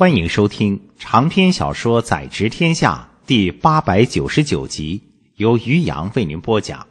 欢迎收听长篇小说《宰执天下》第八百九十九集，由于洋为您播讲。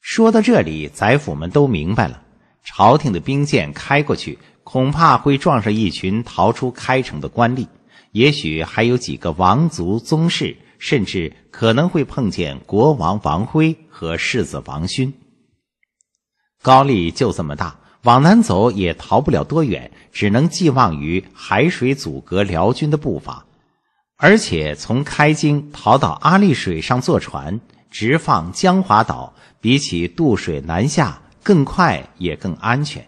说到这里，宰府们都明白了：朝廷的兵舰开过去，恐怕会撞上一群逃出开城的官吏，也许还有几个王族宗室，甚至可能会碰见国王王辉和世子王勋。高丽就这么大。往南走也逃不了多远，只能寄望于海水阻隔辽军的步伐。而且从开京逃到阿力水上坐船直放江华岛，比起渡水南下更快也更安全。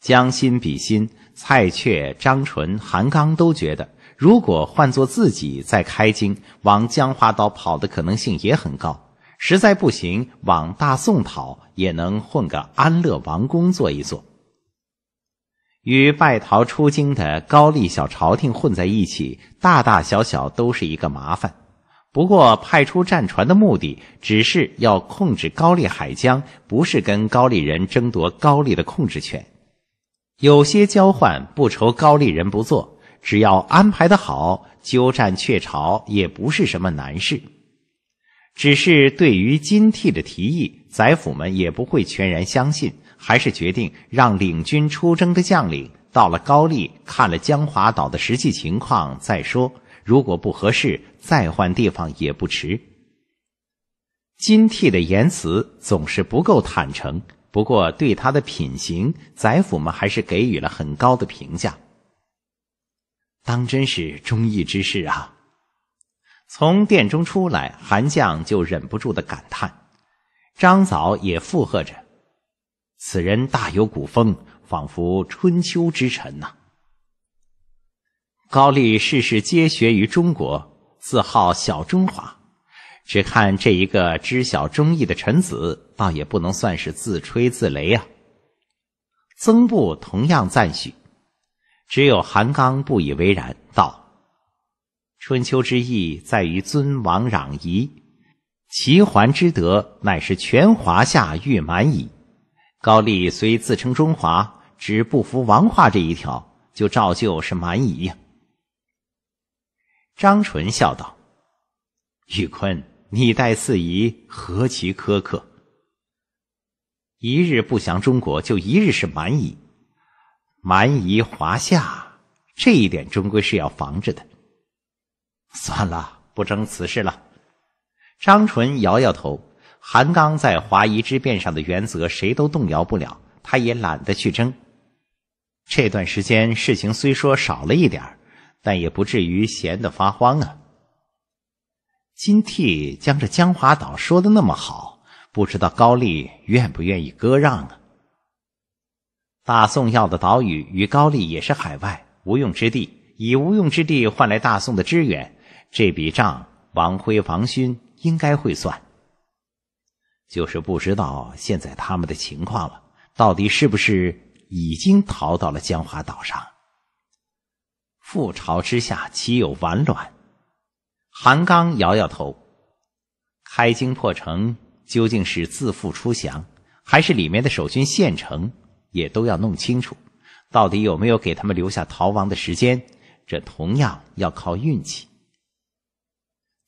将心比心，蔡确、张纯、韩刚都觉得，如果换做自己在开京往江华岛跑的可能性也很高。实在不行，往大宋跑也能混个安乐王宫坐一坐。与败逃出京的高丽小朝廷混在一起，大大小小都是一个麻烦。不过，派出战船的目的只是要控制高丽海疆，不是跟高丽人争夺高丽的控制权。有些交换不愁高丽人不做，只要安排的好，鸠占鹊巢也不是什么难事。只是对于金替的提议，宰府们也不会全然相信，还是决定让领军出征的将领到了高丽，看了江华岛的实际情况再说。如果不合适，再换地方也不迟。金替的言辞总是不够坦诚，不过对他的品行，宰府们还是给予了很高的评价。当真是忠义之士啊！从殿中出来，韩将就忍不住的感叹，张藻也附和着：“此人大有古风，仿佛春秋之臣呐。”高丽世世皆学于中国，自号小中华，只看这一个知晓忠义的臣子，倒也不能算是自吹自擂啊。曾布同样赞许，只有韩刚不以为然，道。春秋之意在于尊王攘夷，齐桓之德乃是全华夏欲满矣。高丽虽自称中华，只不服王化这一条，就照旧是蛮夷呀。张纯笑道：“玉坤，你待四夷何其苛刻！一日不降中国，就一日是蛮夷。蛮夷华夏，这一点终归是要防着的。”算了，不争此事了。张纯摇摇头，韩刚在华夷之辩上的原则，谁都动摇不了。他也懒得去争。这段时间事情虽说少了一点但也不至于闲得发慌啊。金替将这江华岛说的那么好，不知道高丽愿不愿意割让啊？大宋要的岛屿与高丽也是海外无用之地，以无用之地换来大宋的支援。这笔账，王辉、王勋应该会算。就是不知道现在他们的情况了，到底是不是已经逃到了江华岛上？覆巢之下，岂有完卵？韩刚摇摇头。开京破城，究竟是自缚出降，还是里面的守军县城，也都要弄清楚。到底有没有给他们留下逃亡的时间？这同样要靠运气。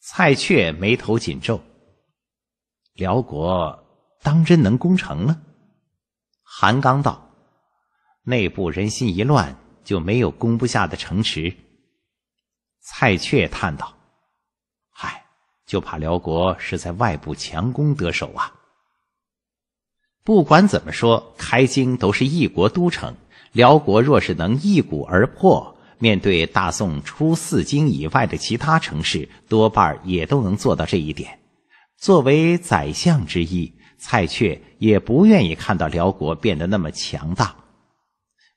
蔡确眉头紧皱，辽国当真能攻城了？韩刚道：“内部人心一乱，就没有攻不下的城池。”蔡确叹道：“唉，就怕辽国是在外部强攻得手啊！不管怎么说，开京都是一国都城，辽国若是能一鼓而破。”面对大宋出四京以外的其他城市，多半也都能做到这一点。作为宰相之一，蔡确也不愿意看到辽国变得那么强大。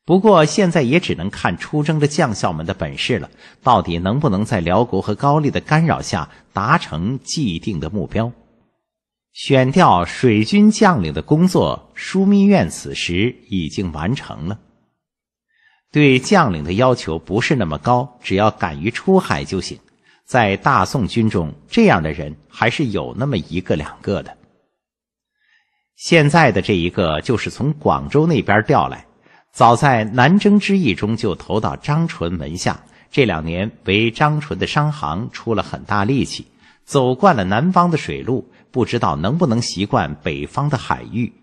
不过现在也只能看出征的将校们的本事了，到底能不能在辽国和高丽的干扰下达成既定的目标？选调水军将领的工作，枢密院此时已经完成了。对将领的要求不是那么高，只要敢于出海就行。在大宋军中，这样的人还是有那么一个两个的。现在的这一个就是从广州那边调来，早在南征之役中就投到张纯门下，这两年为张纯的商行出了很大力气，走惯了南方的水路，不知道能不能习惯北方的海域。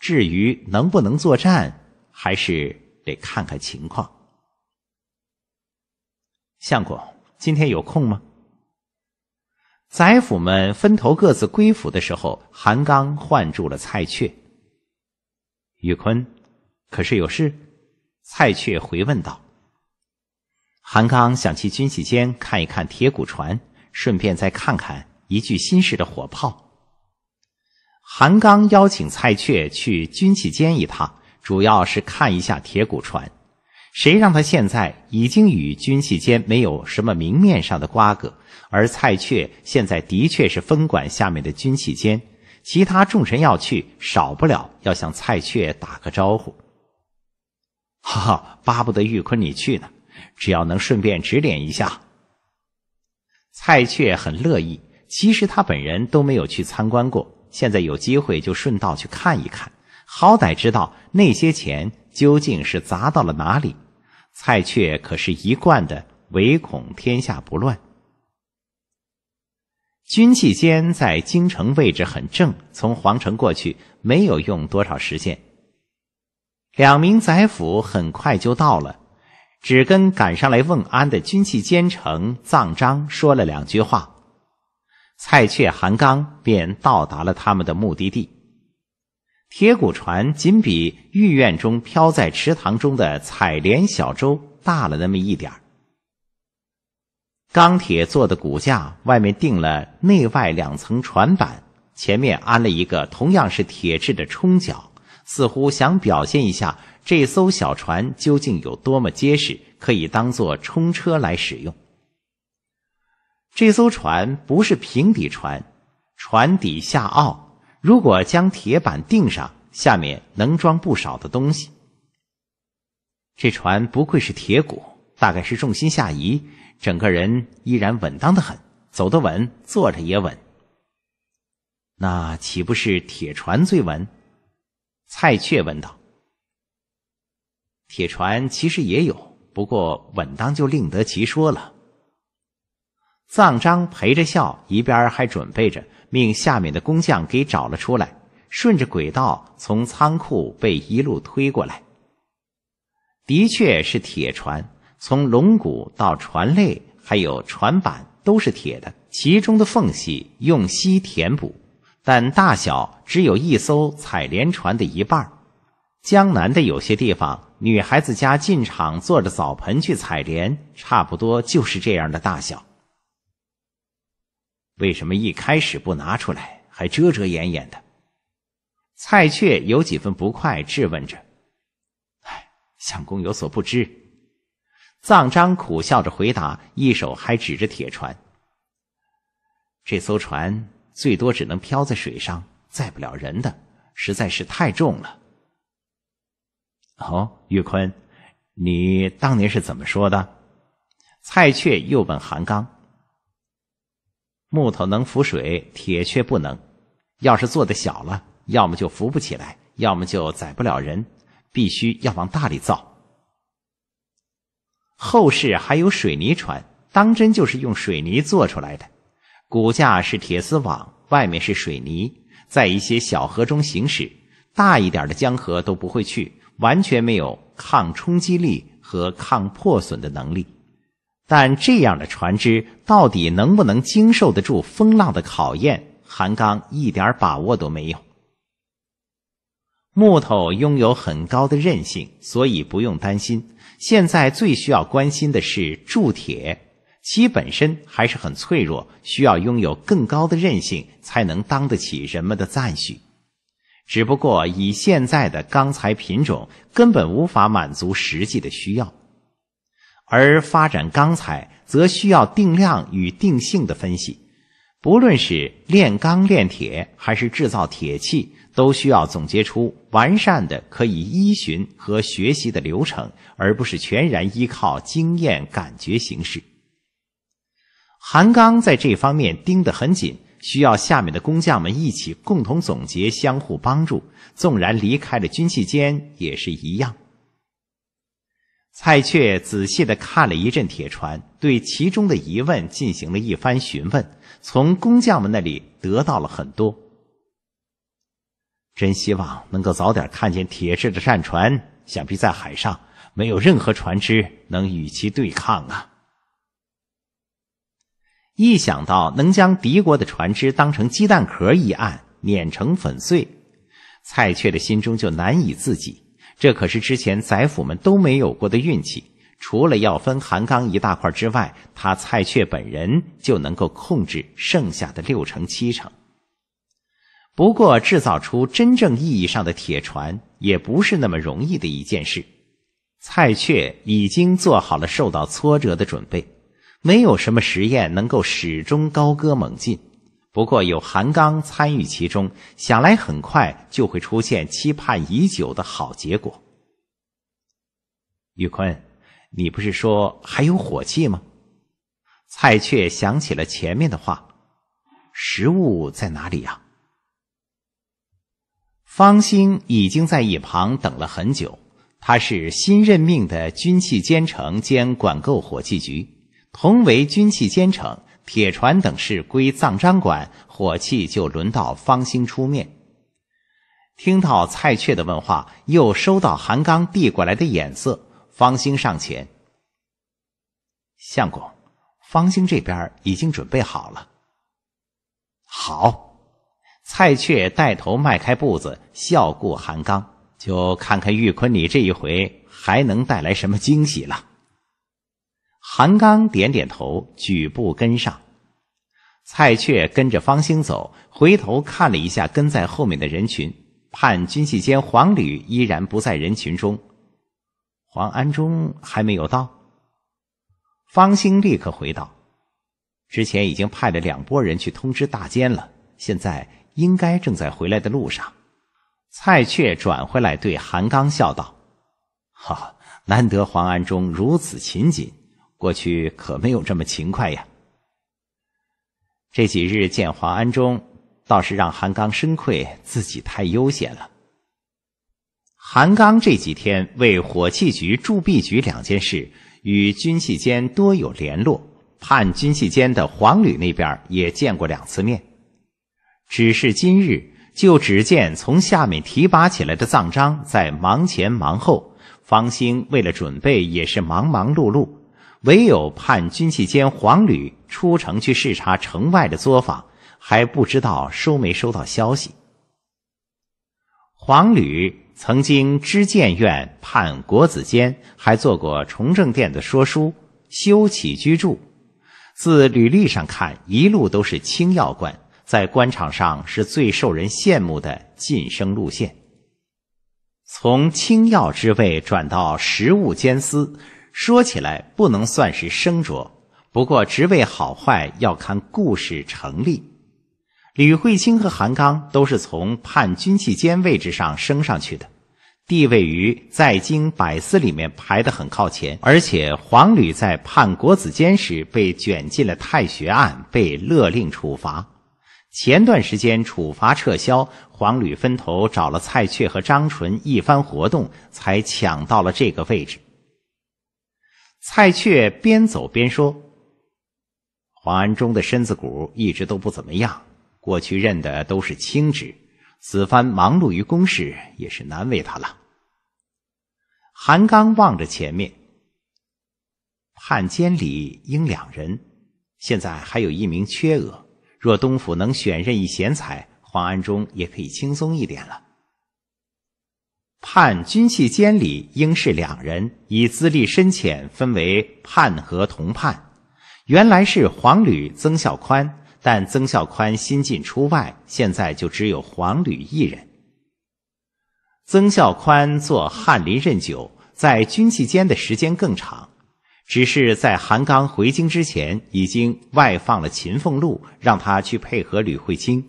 至于能不能作战，还是。得看看情况，相公今天有空吗？宰府们分头各自归府的时候，韩刚唤住了蔡确。玉坤，可是有事？蔡确回问道。韩刚想去军器间看一看铁骨船，顺便再看看一具新式的火炮。韩刚邀请蔡确去军器间一趟。主要是看一下铁骨船，谁让他现在已经与军器间没有什么明面上的瓜葛，而蔡确现在的确是分管下面的军器间，其他众臣要去，少不了要向蔡确打个招呼。哈哈，巴不得玉坤你去呢，只要能顺便指点一下。蔡确很乐意，其实他本人都没有去参观过，现在有机会就顺道去看一看。好歹知道那些钱究竟是砸到了哪里。蔡确可是一贯的唯恐天下不乱。军器监在京城位置很正，从皇城过去没有用多少时间。两名宰辅很快就到了，只跟赶上来问安的军器监丞藏章说了两句话，蔡确、韩刚便到达了他们的目的地。铁骨船仅比御苑中飘在池塘中的采莲小舟大了那么一点钢铁做的骨架外面钉了内外两层船板，前面安了一个同样是铁制的冲角，似乎想表现一下这艘小船究竟有多么结实，可以当做冲车来使用。这艘船不是平底船，船底下凹。如果将铁板钉上，下面能装不少的东西。这船不愧是铁骨，大概是重心下移，整个人依然稳当的很，走得稳，坐着也稳。那岂不是铁船最稳？蔡确问道。铁船其实也有，不过稳当就另得其说了。藏章陪着笑，一边还准备着，命下面的工匠给找了出来，顺着轨道从仓库被一路推过来。的确是铁船，从龙骨到船肋，还有船板都是铁的，其中的缝隙用锡填补，但大小只有一艘采莲船的一半。江南的有些地方，女孩子家进厂坐着澡盆去采莲，差不多就是这样的大小。为什么一开始不拿出来，还遮遮掩掩的？蔡确有几分不快，质问着：“相公有所不知。”藏章苦笑着回答，一手还指着铁船：“这艘船最多只能漂在水上，载不了人的，实在是太重了。”哦，玉坤，你当年是怎么说的？”蔡确又问韩刚。木头能浮水，铁却不能。要是做的小了，要么就浮不起来，要么就载不了人。必须要往大里造。后世还有水泥船，当真就是用水泥做出来的，骨架是铁丝网，外面是水泥，在一些小河中行驶，大一点的江河都不会去，完全没有抗冲击力和抗破损的能力。但这样的船只到底能不能经受得住风浪的考验？韩刚一点把握都没有。木头拥有很高的韧性，所以不用担心。现在最需要关心的是铸铁，其本身还是很脆弱，需要拥有更高的韧性才能当得起人们的赞许。只不过以现在的钢材品种，根本无法满足实际的需要。而发展钢材，则需要定量与定性的分析。不论是炼钢炼铁，还是制造铁器，都需要总结出完善的可以依循和学习的流程，而不是全然依靠经验感觉行事。韩刚在这方面盯得很紧，需要下面的工匠们一起共同总结，相互帮助。纵然离开了军器间，也是一样。蔡确仔细的看了一阵铁船，对其中的疑问进行了一番询问，从工匠们那里得到了很多。真希望能够早点看见铁制的战船，想必在海上没有任何船只能与其对抗啊！一想到能将敌国的船只当成鸡蛋壳一按碾成粉碎，蔡确的心中就难以自己。这可是之前宰府们都没有过的运气。除了要分韩刚一大块之外，他蔡确本人就能够控制剩下的六成七成。不过，制造出真正意义上的铁船也不是那么容易的一件事。蔡确已经做好了受到挫折的准备，没有什么实验能够始终高歌猛进。不过有韩刚参与其中，想来很快就会出现期盼已久的好结果。玉坤，你不是说还有火器吗？蔡确想起了前面的话，食物在哪里啊？方兴已经在一旁等了很久，他是新任命的军器监丞兼管购火器局，同为军器监丞。铁船等事归藏章管，火器就轮到方兴出面。听到蔡确的问话，又收到韩刚递过来的眼色，方兴上前：“相公，方兴这边已经准备好了。”好，蔡确带头迈开步子，笑顾韩刚：“就看看玉坤，你这一回还能带来什么惊喜了。”韩刚点点头，举步跟上。蔡确跟着方兴走，回头看了一下跟在后面的人群，盼军器监黄吕依然不在人群中。黄安中还没有到。方兴立刻回道：“之前已经派了两拨人去通知大监了，现在应该正在回来的路上。”蔡确转回来对韩刚笑道：“哈，难得黄安中如此勤谨。”过去可没有这么勤快呀。这几日见黄安中，倒是让韩刚深愧自己太悠闲了。韩刚这几天为火器局、铸币局两件事与军器间多有联络，盼军器间的黄旅那边也见过两次面。只是今日就只见从下面提拔起来的藏章在忙前忙后，方兴为了准备也是忙忙碌碌。唯有盼军器监黄履出城去视察城外的作坊，还不知道收没收到消息。黄履曾经知谏院，判国子监，还做过崇政殿的说书、修起居住。自履历上看，一路都是清要官，在官场上是最受人羡慕的晋升路线。从清要之位转到实务监司。说起来不能算是生着，不过职位好坏要看故事成立。吕惠卿和韩刚都是从判军器监位置上升上去的，地位于在京百司里面排得很靠前。而且黄吕在判国子监时被卷进了太学案，被勒令处罚。前段时间处罚撤销，黄吕分头找了蔡确和张纯一番活动，才抢到了这个位置。蔡确边走边说：“黄安中的身子骨一直都不怎么样，过去任的都是轻职，此番忙碌于公事，也是难为他了。”韩刚望着前面，判监里应两人，现在还有一名缺额，若东府能选任一贤才，黄安中也可以轻松一点了。判军器监里应是两人，以资历深浅分为判和同判。原来是黄吕曾孝宽，但曾孝宽新进出外，现在就只有黄吕一人。曾孝宽做翰林任久，在军器监的时间更长，只是在韩刚回京之前，已经外放了秦凤路，让他去配合吕惠卿。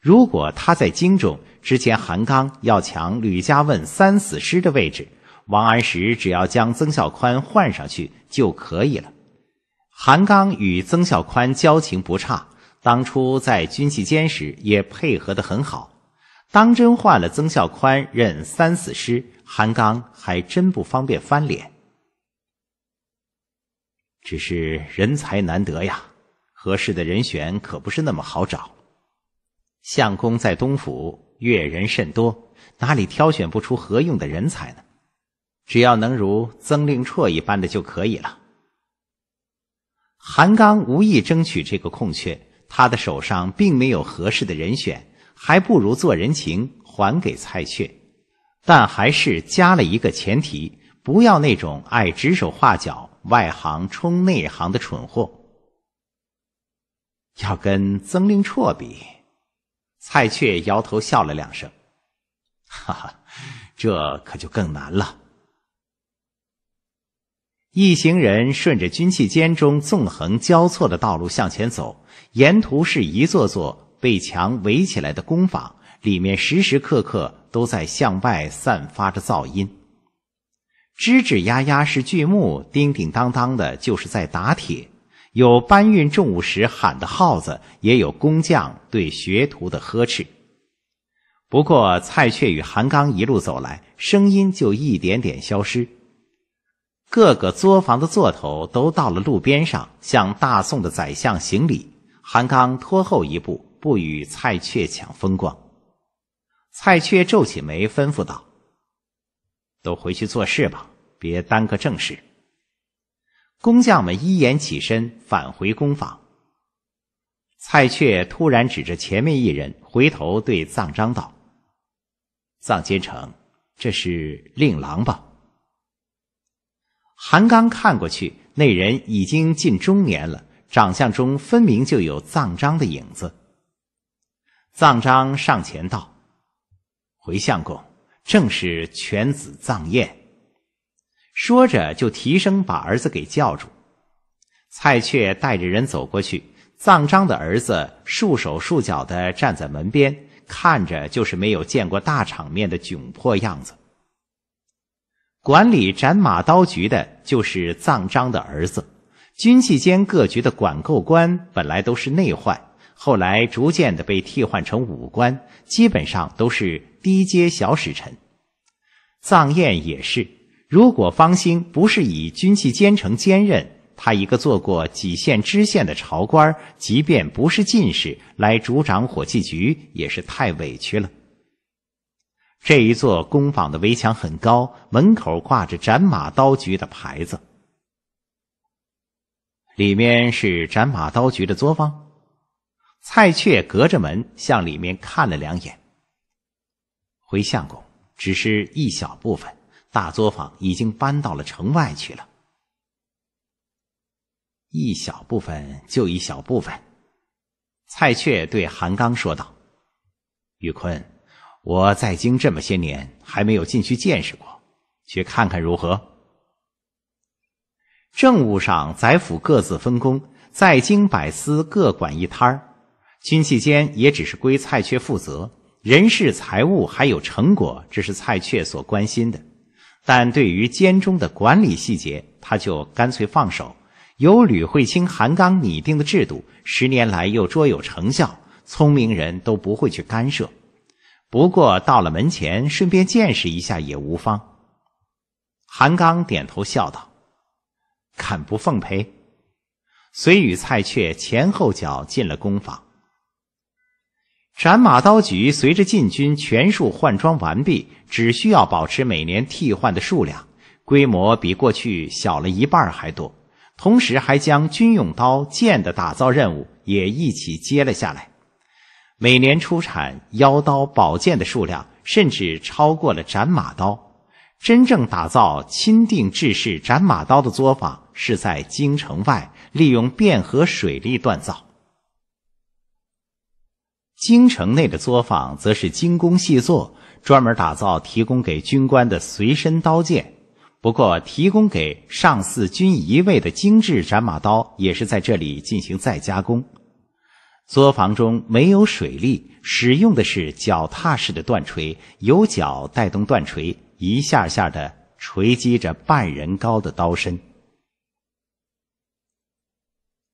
如果他在京中，之前韩刚要抢吕嘉问三死尸的位置，王安石只要将曾孝宽换上去就可以了。韩刚与曾孝宽交情不差，当初在军器监时也配合得很好。当真换了曾孝宽任三死尸，韩刚还真不方便翻脸。只是人才难得呀，合适的人选可不是那么好找。相公在东府。阅人甚多，哪里挑选不出合用的人才呢？只要能如曾令绰一般的就可以了。韩刚无意争取这个空缺，他的手上并没有合适的人选，还不如做人情还给蔡确，但还是加了一个前提：不要那种爱指手画脚、外行充内行的蠢货。要跟曾令绰比。蔡阙摇头笑了两声，哈哈，这可就更难了。一行人顺着军器间中纵横交错的道路向前走，沿途是一座座被墙围起来的工坊，里面时时刻刻都在向外散发着噪音，吱吱呀呀是锯木，叮叮当当的就是在打铁。有搬运重物时喊的号子，也有工匠对学徒的呵斥。不过，蔡确与韩刚一路走来，声音就一点点消失。各个作坊的座头都到了路边上，向大宋的宰相行礼。韩刚拖后一步，不与蔡确抢风光。蔡确皱起眉，吩咐道：“都回去做事吧，别耽搁正事。”工匠们依言起身，返回工坊。蔡阙突然指着前面一人，回头对藏章道：“藏监丞，这是令郎吧？”韩刚看过去，那人已经近中年了，长相中分明就有藏章的影子。藏章上前道：“回相公，正是犬子藏燕。”说着，就提声把儿子给叫住。蔡确带着人走过去，藏章的儿子束手束脚的站在门边，看着就是没有见过大场面的窘迫样子。管理斩马刀局的就是藏章的儿子。军器间各局的管够官本来都是内宦，后来逐渐的被替换成武官，基本上都是低阶小使臣。藏彦也是。如果方兴不是以军器监丞兼任，他一个做过几县知县的朝官，即便不是进士来主掌火器局，也是太委屈了。这一座工坊的围墙很高，门口挂着“斩马刀局”的牌子，里面是斩马刀局的作坊。蔡确隔着门向里面看了两眼，回相公：“只是一小部分。”大作坊已经搬到了城外去了，一小部分就一小部分。蔡确对韩刚说道：“玉坤，我在京这么些年，还没有进去见识过，去看看如何？”政务上，宰府各自分工，在京百司各管一摊儿；军器间也只是归蔡确负责。人事、财务还有成果，这是蔡确所关心的。但对于监中的管理细节，他就干脆放手。由吕慧卿、韩刚拟定的制度，十年来又卓有成效，聪明人都不会去干涉。不过到了门前，顺便见识一下也无妨。韩刚点头笑道：“敢不奉陪。”遂与蔡确前后脚进了工坊。斩马刀局随着禁军全数换装完毕，只需要保持每年替换的数量，规模比过去小了一半还多。同时，还将军用刀剑的打造任务也一起接了下来，每年出产腰刀、宝剑的数量甚至超过了斩马刀。真正打造钦定制式斩马刀的作坊是在京城外，利用汴河水利锻造。京城内的作坊则是精工细作，专门打造提供给军官的随身刀剑。不过，提供给上四军一卫的精致斩马刀也是在这里进行再加工。作坊中没有水利，使用的是脚踏式的断锤，由脚带动断锤，一下下的锤击着半人高的刀身。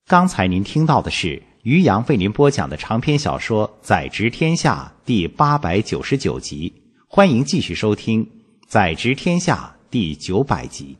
刚才您听到的是。于洋为您播讲的长篇小说《宰执天下》第八百九十九集，欢迎继续收听《宰执天下》第九百集。